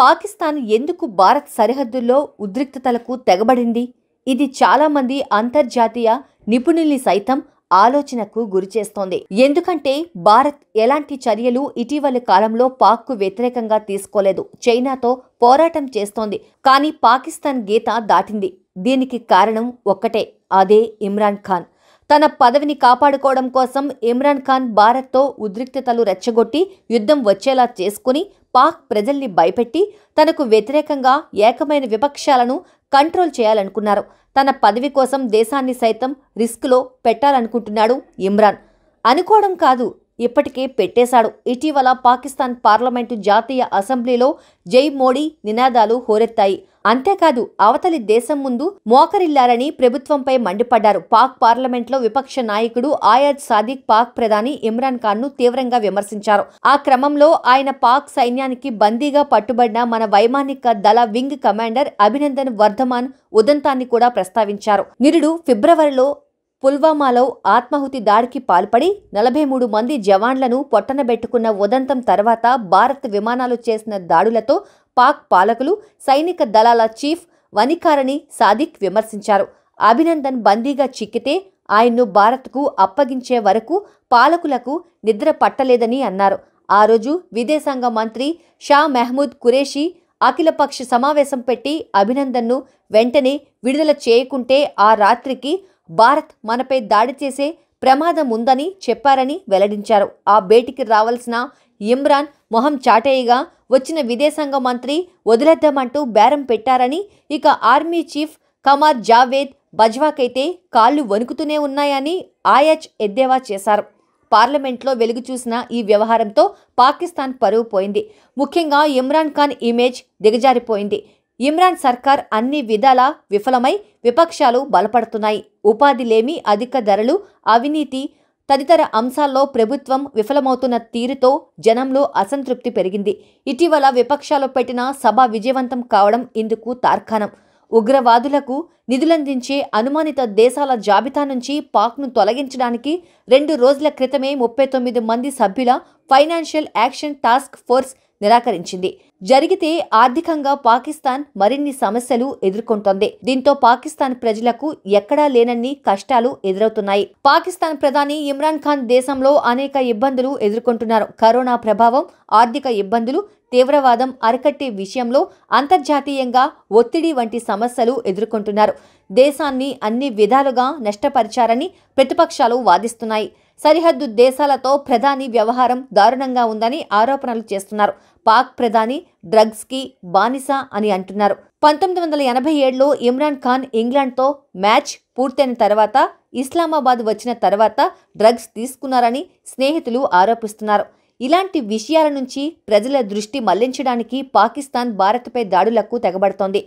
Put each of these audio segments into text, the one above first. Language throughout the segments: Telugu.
పాకిస్తాన్ ఎందుకు భారత్ సరిహద్దుల్లో ఉద్రిక్తతలకు తెగబడింది ఇది చాలామంది అంతర్జాతీయ నిపుణుల్ని సైతం ఆలోచనకు గురిచేస్తోంది ఎందుకంటే భారత్ ఎలాంటి చర్యలు ఇటీవలి కాలంలో పాక్కు వ్యతిరేకంగా తీసుకోలేదు చైనాతో పోరాటం చేస్తోంది కానీ పాకిస్తాన్ గీత దాటింది దీనికి కారణం ఒక్కటే అదే ఇమ్రాన్ ఖాన్ తన పదవిని కాపాడుకోవడం కోసం ఇమ్రాన్ ఖాన్ భారత్తో ఉద్రిక్తతలు రెచ్చగొట్టి యుద్ధం వచ్చేలా చేసుకుని పాక్ ప్రజల్ని భయపెట్టి తనకు వ్యతిరేకంగా ఏకమైన విపక్షాలను కంట్రోల్ చేయాలనుకున్నారు తన పదవి కోసం దేశాన్ని సైతం రిస్క్లో పెట్టాలనుకుంటున్నాడు ఇమ్రాన్ అనుకోవడం కాదు ఇప్పటికే పెట్టేశాడు ఇటీవల పాకిస్తాన్ పార్లమెంటు జాతీయ అసెంబ్లీలో జై మోడీ నినాదాలు హోరెత్తాయి అంతేకాదు అవతలి దేశం ముందు మోకరిల్లారని ప్రభుత్వంపై మండిపడ్డారు పాక్ పార్లమెంట్లో విపక్ష నాయకుడు ఆయాజ్ సాదిక్ పాక్ ప్రధాని ఇమ్రాన్ ఖాన్ ను తీవ్రంగా విమర్శించారు ఆ క్రమంలో ఆయన పాక్ సైన్యానికి బందీగా పట్టుబడిన మన వైమానిక దళ వింగ్ కమాండర్ అభినందన్ వర్ధమాన్ ఉదంతాన్ని కూడా ప్రస్తావించారు నిరుడు ఫిబ్రవరిలో పుల్వామాలో ఆత్మాహుతి దాడికి పాల్పడి నలభై మూడు మంది జవాన్లను పొట్టనబెట్టుకున్న ఉదంతం తర్వాత భారత్ విమానాలు చేసిన దాడులతో పాక్ పాలకులు సైనిక దళాల చీఫ్ వనికారని సాదిక్ విమర్శించారు అభినందన్ బందీగా చిక్కితే ఆయన్ను భారత్కు అప్పగించే వరకు పాలకులకు నిద్ర పట్టలేదని అన్నారు ఆ రోజు విదేశాంగ మంత్రి షా మెహమూద్ కురేషి అఖిలపక్ష సమావేశం పెట్టి అభినందన్ను వెంటనే విడుదల చేయకుంటే ఆ రాత్రికి భారత్ మనపై దాడి చేసే ప్రమాదం ఉందని చెప్పారని వెల్లడించారు ఆ భేటీకి రావాల్సిన ఇమ్రాన్ మొహం చాటేయగా వచ్చిన విదేశాంగ మంత్రి వదిలేద్దామంటూ బేరం పెట్టారని ఇక ఆర్మీ చీఫ్ కమార్ జావేద్ బజ్వాకైతే కాళ్ళు వణుకుతూనే ఉన్నాయని ఆయాచ్ ఎద్దేవా చేశారు పార్లమెంట్లో వెలుగు చూసిన ఈ వ్యవహారంతో పాకిస్తాన్ పరువు పోయింది ముఖ్యంగా ఇమ్రాన్ ఖాన్ ఇమేజ్ దిగజారిపోయింది ఇమ్రాన్ సర్కార్ అన్ని విధాలా విఫలమై విపక్షాలు బలపడుతున్నాయి ఉపాధి లేమి అధిక ధరలు అవినీతి తదితర అంశాల్లో ప్రభుత్వం విఫలమవుతున్న తీరుతో జనంలో అసంతృప్తి పెరిగింది ఇటీవల విపక్షాలు పెట్టిన సభ విజయవంతం కావడం ఇందుకు తార్కాణం ఉగ్రవాదులకు నిధులందించే అనుమానిత దేశాల జాబితా నుంచి పాక్ను తొలగించడానికి రెండు రోజుల క్రితమే ముప్పై తొమ్మిది మంది సభ్యుల ఫైనాన్షియల్ యాక్షన్ టాస్క్ ఫోర్స్ నిరాకరించింది జరిగితే ఆర్థికంగా పాకిస్తాన్ మరిన్ని సమస్యలు ఎదుర్కొంటోంది దీంతో పాకిస్తాన్ ప్రజలకు ఎక్కడా లేనన్ని కష్టాలు ఎదురవుతున్నాయి పాకిస్తాన్ ప్రధాని ఇమ్రాన్ ఖాన్ దేశంలో అనేక ఇబ్బందులు ఎదుర్కొంటున్నారు కరోనా ప్రభావం ఆర్థిక ఇబ్బందులు తీవ్రవాదం అరకట్టే విషయంలో అంతర్జాతీయంగా ఒత్తిడి వంటి సమస్యలు ఎదుర్కొంటున్నారు దేశాన్ని అన్ని విధాలుగా నష్టపరిచారని ప్రతిపక్షాలు వాదిస్తున్నాయి సరిహద్దు దేశాలతో ప్రధాని వ్యవహారం దారుణంగా ఉందని ఆరోపణలు చేస్తున్నారు పాక్ ప్రధాని డ్రగ్స్కి బానిస అని అంటున్నారు పంతొమ్మిది వందల ఎనభై ఏడులో ఇమ్రాన్ ఖాన్ ఇంగ్లాండ్తో మ్యాచ్ పూర్తయిన తర్వాత ఇస్లామాబాద్ వచ్చిన తర్వాత డ్రగ్స్ తీసుకున్నారని స్నేహితులు ఆరోపిస్తున్నారు ఇలాంటి విషయాల నుంచి ప్రజల దృష్టి మళ్లించడానికి పాకిస్తాన్ భారత్పై దాడులకు తెగబడుతోంది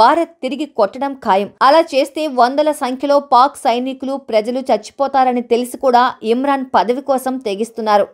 భారత్ తిరిగి కొట్టడం ఖాయం అలా చేస్తే వందల సంఖ్యలో పాక్ సైనికులు ప్రజలు చచ్చిపోతారని తెలిసి కూడా ఇమ్రాన్ పదవి కోసం తెగిస్తున్నారు